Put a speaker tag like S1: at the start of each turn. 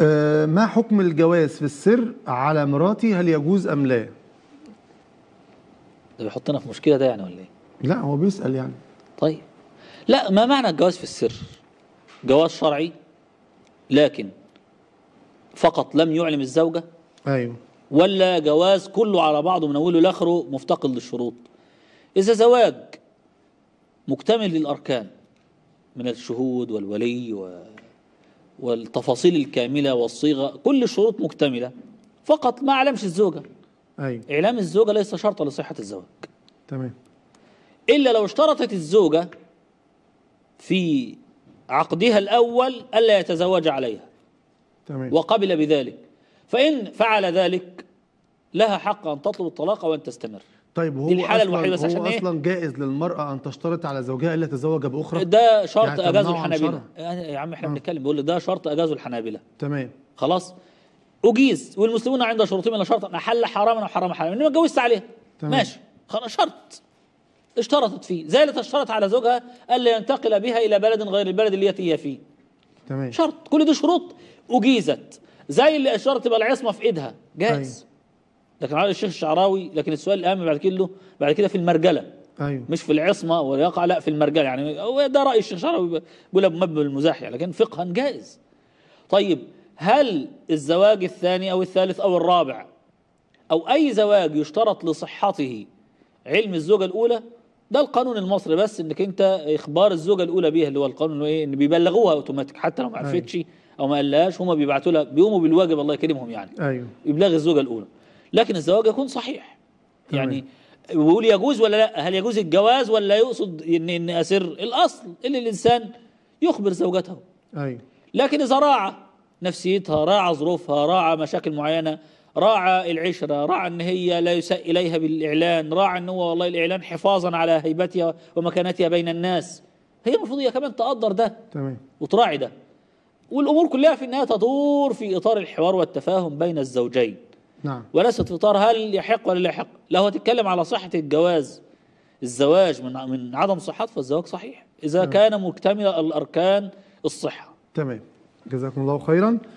S1: آه، ما حكم الجواز في السر على مراتي هل يجوز أم لا ده بيحطنا في مشكلة ده يعني ولا إيه لا هو بيسأل يعني طيب لا ما معنى الجواز في السر جواز شرعي لكن فقط لم يعلم الزوجة أيوه ولا جواز كله على بعضه من أوله لآخره مفتقد للشروط إذا زواج مكتمل للأركان من الشهود والولي و والتفاصيل الكاملة والصيغة كل الشروط مكتملة فقط ما أعلمش الزوجة أي. أيوه. إعلام الزوجة ليس شرطا لصحة الزواج تمام إلا لو اشترطت الزوجة في عقدها الأول ألا يتزوج عليها تمام. وقبل بذلك فإن فعل ذلك لها حق أن تطلب الطلاق وأن تستمر طيب هو الحالة أصلاً الوحيدة بس عشان هو إيه؟ أصلا جائز للمرأة أن تشترط على زوجها إلا تزوج بأخرى ده شرط يعني أجازه الحنابلة يعني يا عم إحنا آه. بنتكلم بيقول ده شرط أجازه الحنابلة تمام خلاص أجيز والمسلمون عند شروطين من شرط أحل حراما أو حرام حراما إنما اتجوزت عليها تمام. ماشي خلاص شرط اشترطت فيه زي اللي اشترط على زوجها ألا ينتقل بها إلى بلد غير البلد اللي هي فيه تمام شرط كل دي شروط أجيزت زي اللي اشترط تبقى العصمة في إيدها جائز طيب. لكن الشيخ الشعراوي لكن السؤال الأهم بعد كده بعد كده في المرجلة أيوه. مش في العصمة يقع لا في المرجلة يعني هو ده رأي الشيخ الشعراوي بيقول مبنى يعني لكن فقها جائز طيب هل الزواج الثاني أو الثالث أو الرابع أو أي زواج يشترط لصحته علم الزوجة الأولى ده القانون المصري بس انك انت اخبار الزوجه الاولى بيها اللي هو القانون ايه ان بيبلغوها اوتوماتيك حتى لو ما عرفتش أيوه. او ما قالهاش هم بيبعتوا لها بيقوموا بالواجب الله يكرمهم يعني ايوه ابلاغ الزوجه الاولى لكن الزواج يكون صحيح يعني ويقول يجوز ولا لا هل يجوز الجواز ولا يقصد ان ان اسر الاصل ان الانسان يخبر زوجته ايوه لكن اذا راعى نفسيتها راعى ظروفها راعى مشاكل معينه راعى العشرة راعى أن هي لا يساء إليها بالإعلان راعى أن هو والله الإعلان حفاظا على هيبتها ومكانتها بين الناس هي المفروض هي كمان تقدر ده تمام وتراعي ده والأمور كلها في النهاية تدور في إطار الحوار والتفاهم بين الزوجين نعم. وليست في فطار هل يحق ولا لا يحق لو هتتكلم على صحة الجواز الزواج من من عدم صحته فالزواج صحيح إذا نعم. كان مكتمل الأركان الصحة تمام جزاكم الله خيرا